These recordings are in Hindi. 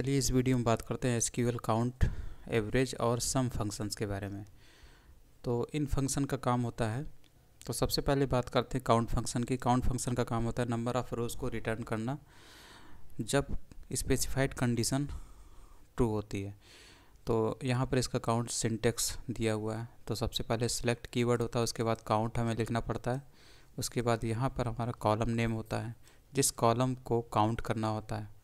चलिए इस वीडियो में बात करते हैं एस काउंट एवरेज और सम फंक्शंस के बारे में तो इन फंक्शन का काम होता है तो सबसे पहले बात करते हैं काउंट फंक्शन की काउंट फंक्शन का काम होता है नंबर ऑफ़ रोज़ को रिटर्न करना जब स्पेसिफाइड कंडीशन ट्रू होती है तो यहाँ पर इसका काउंट सिंटेक्स दिया हुआ है तो सबसे पहले सेलेक्ट कीवर्ड होता है उसके बाद काउंट हमें लिखना पड़ता है उसके बाद यहाँ पर हमारा कॉलम नेम होता है जिस कॉलम को काउंट करना होता है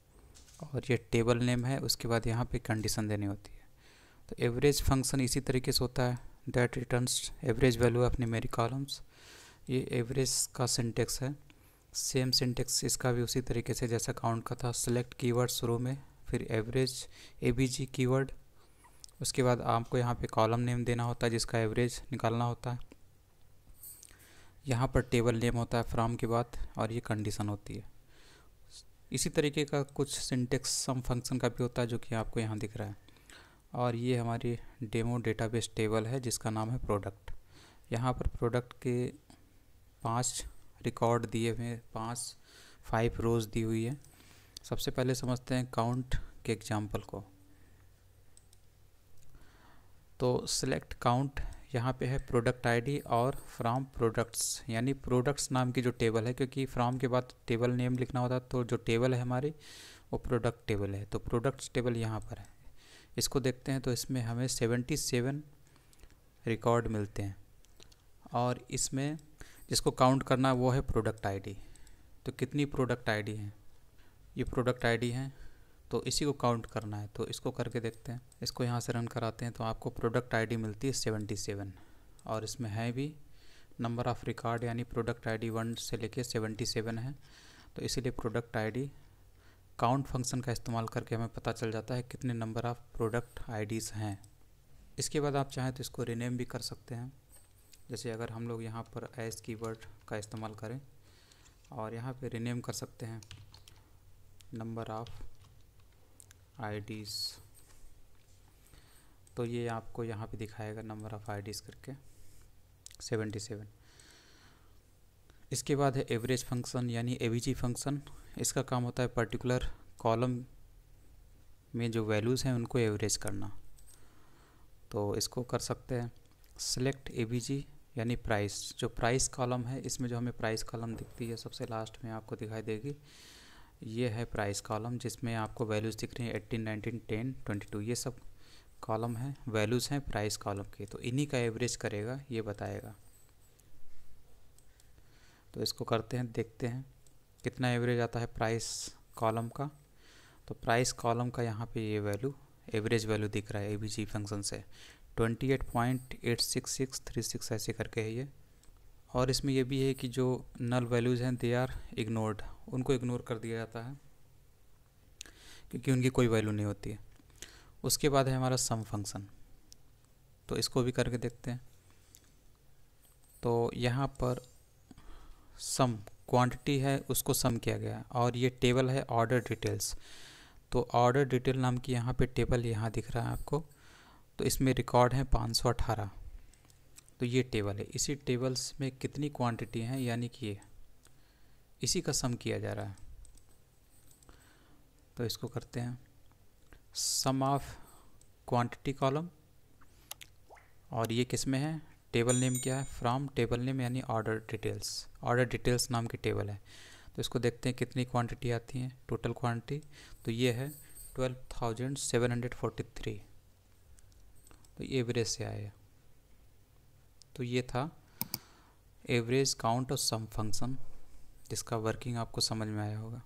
और ये टेबल नेम है उसके बाद यहाँ पे कंडीशन देनी होती है तो एवरेज फंक्शन इसी तरीके से होता है that returns average value of मेरी कॉलम्स ये एवरेज का सिंटेक्स है सेम सिंटेक्स इसका भी उसी तरीके से जैसा काउंट का था सेलेक्ट कीवर्ड शुरू में फिर average A B G keyword उसके बाद आपको यहाँ पे कॉलम नेम देना होता है जिसका एवरेज निकालना होता है यहाँ पर टेबल नेम होता है फ्राम के बाद और ये कंडीशन होती है इसी तरीके का कुछ सिंटेक्स सम फंक्शन का भी होता है जो कि आपको यहाँ दिख रहा है और ये हमारी डेमो डेटाबेस टेबल है जिसका नाम है प्रोडक्ट यहाँ पर प्रोडक्ट के पांच रिकॉर्ड दिए हुए पांच फाइव रोज़ दी हुई है सबसे पहले समझते हैं काउंट के एग्जाम्पल को तो सिलेक्ट काउंट यहाँ पे है प्रोडक्ट आईडी और फ्राम प्रोडक्ट्स यानी प्रोडक्ट्स नाम की जो टेबल है क्योंकि फ्राम के बाद टेबल नेम लिखना होता तो जो टेबल है हमारी वो प्रोडक्ट टेबल है तो प्रोडक्ट्स टेबल यहाँ पर है इसको देखते हैं तो इसमें हमें सेवेंटी सेवन रिकॉर्ड मिलते हैं और इसमें जिसको काउंट करना वो है प्रोडक्ट आई तो कितनी प्रोडक्ट डी है ये प्रोडक्ट डी है तो इसी को काउंट करना है तो इसको करके देखते हैं इसको यहाँ से रन कराते हैं तो आपको प्रोडक्ट आईडी मिलती है सेवेंटी सेवन और इसमें है भी नंबर ऑफ़ रिकॉर्ड यानी प्रोडक्ट आईडी वन से लेके सेवेंटी सेवन है तो इसीलिए प्रोडक्ट आईडी काउंट फंक्शन का इस्तेमाल करके हमें पता चल जाता है कितने नंबर ऑफ़ प्रोडक्ट आई हैं इसके बाद आप चाहें तो इसको रिनेम भी कर सकते हैं जैसे अगर हम लोग यहाँ पर एस की का इस्तेमाल करें और यहाँ पर रिनेम कर सकते हैं नंबर ऑफ़ आई तो ये आपको यहाँ पे दिखाएगा नंबर ऑफ़ आई करके 77 इसके बाद है एवरेज फंक्शन यानी ए फंक्शन इसका काम होता है पर्टिकुलर कॉलम में जो वैल्यूज़ हैं उनको एवरेज करना तो इसको कर सकते हैं सेलेक्ट ए यानी प्राइस जो प्राइस कॉलम है इसमें जो हमें प्राइस कॉलम दिखती है सबसे लास्ट में आपको दिखाई देगी ये है प्राइस कॉलम जिसमें आपको वैल्यूज़ दिख रही हैं eighteen nineteen ten twenty two ये सब कॉलम है वैल्यूज़ हैं प्राइस कॉलम के तो इन्हीं का एवरेज करेगा ये बताएगा तो इसको करते हैं देखते हैं कितना एवरेज आता है प्राइस कॉलम का तो प्राइस कॉलम का यहाँ पे ये वैल्यू एवरेज वैल्यू दिख रहा है ए फंक्शन से twenty eight point eight six six three six ऐसे करके है ये और इसमें यह भी है कि जो नल वैल्यूज़ हैं दे आर इग्नोर्ड उनको इग्नोर कर दिया जाता है क्योंकि उनकी कोई वैल्यू नहीं होती है उसके बाद है हमारा सम फंक्शन तो इसको भी करके देखते हैं तो यहाँ पर सम क्वांटिटी है उसको सम किया गया और ये टेबल है ऑर्डर डिटेल्स तो ऑर्डर डिटेल नाम की यहाँ पे टेबल यहाँ दिख रहा है आपको तो इसमें रिकॉर्ड है 518 तो ये टेबल है इसी टेबल्स में कितनी क्वांटिटी है यानी कि ये इसी का सम किया जा रहा है तो इसको करते हैं सम ऑफ क्वांटिटी कॉलम और ये किस में है टेबल नेम क्या है फ्रॉम टेबल नेम यानी ऑर्डर डिटेल्स ऑर्डर डिटेल्स नाम की टेबल है तो इसको देखते हैं कितनी क्वांटिटी आती हैं टोटल क्वांटिटी तो ये है twelve thousand seven hundred forty three तो ये एवरेज से आया तो ये था average count of sum function जिसका वर्किंग आपको समझ में आया होगा